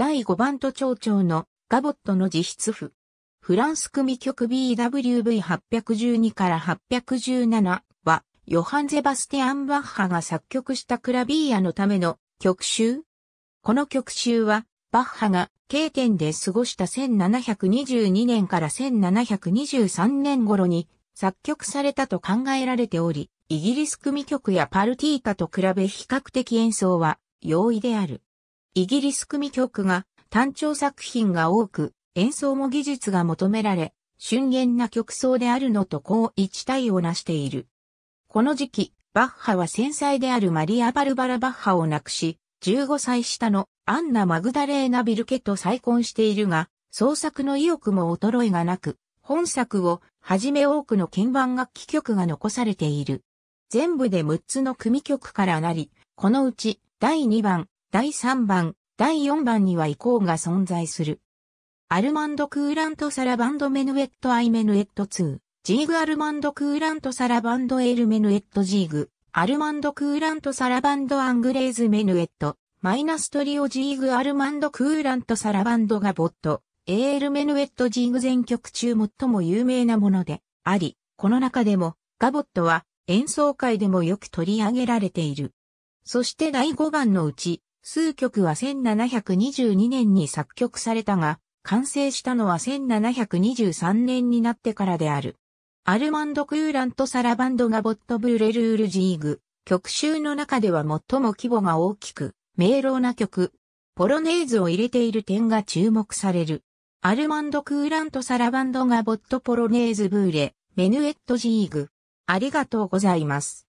第5番都庁長のガボットの実質譜。フランス組曲 BWV812 から817は、ヨハン・ゼバスティアン・バッハが作曲したクラビーヤのための曲集。この曲集は、バッハが K 典で過ごした1722年から1723年頃に作曲されたと考えられており、イギリス組曲やパルティータと比べ比較的演奏は容易である。イギリス組曲が単調作品が多く、演奏も技術が求められ、瞬厳な曲奏であるのとこう一体を成している。この時期、バッハは繊細であるマリア・バルバラ・バッハを亡くし、15歳下のアンナ・マグダレーナ・ビルケと再婚しているが、創作の意欲も衰えがなく、本作をはじめ多くの鍵盤楽器曲が残されている。全部で6つの組曲からなり、このうち第2番第3番、第4番には以降が存在する。アルマンドクーラントサラバンドメヌエットアイメヌエット2、ジーグアルマンドクーラントサラバンドエルメヌエットジーグ、アルマンドクーラントサラバンドアングレーズメヌエット、マイナストリオジーグアルマンドクーラントサラバンドガボット、エールメヌエットジーグ全曲中最も有名なものであり、この中でもガボットは演奏会でもよく取り上げられている。そして第5番のうち、数曲は1722年に作曲されたが、完成したのは1723年になってからである。アルマンド・クーラント・サラバンドがボット・ブーレルール・ジーグ。曲集の中では最も規模が大きく、明朗な曲。ポロネーズを入れている点が注目される。アルマンド・クーラント・サラバンドがボット・ポロネーズ・ブーレ、メヌエット・ジーグ。ありがとうございます。